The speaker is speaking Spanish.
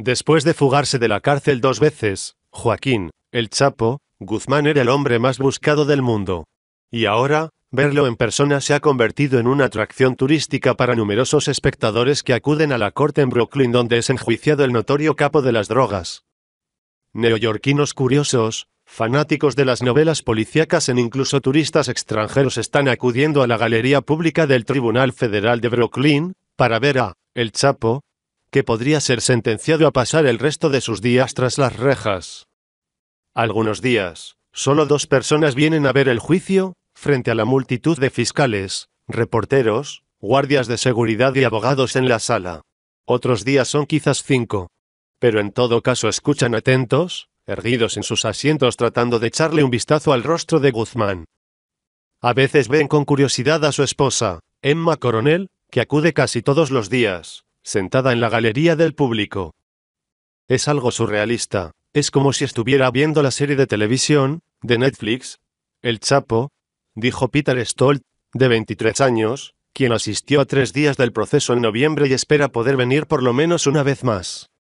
Después de fugarse de la cárcel dos veces, Joaquín, el Chapo, Guzmán era el hombre más buscado del mundo. Y ahora, verlo en persona se ha convertido en una atracción turística para numerosos espectadores que acuden a la corte en Brooklyn donde es enjuiciado el notorio capo de las drogas. Neoyorquinos curiosos, fanáticos de las novelas policíacas e incluso turistas extranjeros están acudiendo a la galería pública del Tribunal Federal de Brooklyn, para ver a El Chapo, que podría ser sentenciado a pasar el resto de sus días tras las rejas. Algunos días, solo dos personas vienen a ver el juicio, frente a la multitud de fiscales, reporteros, guardias de seguridad y abogados en la sala. Otros días son quizás cinco. Pero en todo caso escuchan atentos, erguidos en sus asientos tratando de echarle un vistazo al rostro de Guzmán. A veces ven con curiosidad a su esposa, Emma Coronel, que acude casi todos los días, sentada en la galería del público. Es algo surrealista, es como si estuviera viendo la serie de televisión, de Netflix, El Chapo, dijo Peter Stolt, de 23 años, quien asistió a tres días del proceso en noviembre y espera poder venir por lo menos una vez más.